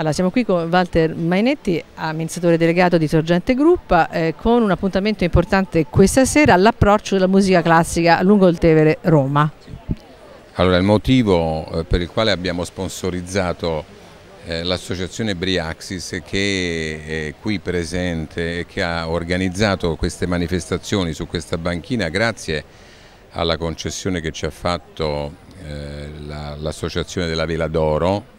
Allora, siamo qui con Walter Mainetti, amministratore delegato di Sorgente Gruppa, eh, con un appuntamento importante questa sera all'approccio della musica classica lungo il Tevere Roma. Allora, il motivo eh, per il quale abbiamo sponsorizzato eh, l'associazione Briaxis che è qui presente e che ha organizzato queste manifestazioni su questa banchina grazie alla concessione che ci ha fatto eh, l'associazione la, della Vela d'Oro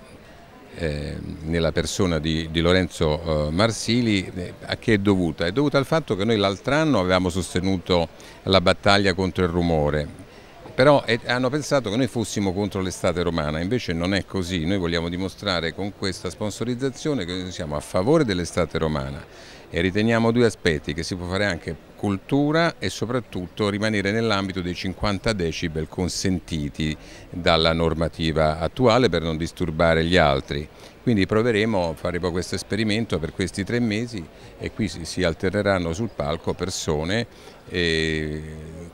Ehm, nella persona di, di Lorenzo eh, Marsili, eh, a che è dovuta? È dovuta al fatto che noi l'altro anno avevamo sostenuto la battaglia contro il rumore però è, hanno pensato che noi fossimo contro l'estate romana, invece non è così, noi vogliamo dimostrare con questa sponsorizzazione che noi siamo a favore dell'estate romana e riteniamo due aspetti, che si può fare anche cultura e soprattutto rimanere nell'ambito dei 50 decibel consentiti dalla normativa attuale per non disturbare gli altri. Quindi proveremo, faremo questo esperimento per questi tre mesi e qui si, si alterneranno sul palco persone e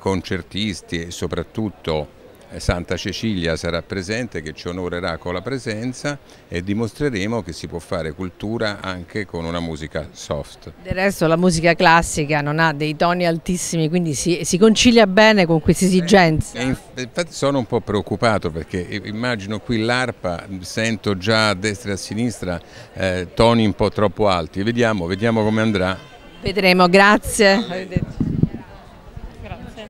concertisti e soprattutto eh, Santa Cecilia sarà presente che ci onorerà con la presenza e dimostreremo che si può fare cultura anche con una musica soft. Del resto la musica classica non ha dei toni altissimi quindi si, si concilia bene con queste esigenze. Eh, infatti sono un po' preoccupato perché eh, immagino qui l'arpa, sento già a destra e a sinistra eh, toni un po' troppo alti, vediamo, vediamo come andrà. Vedremo, grazie.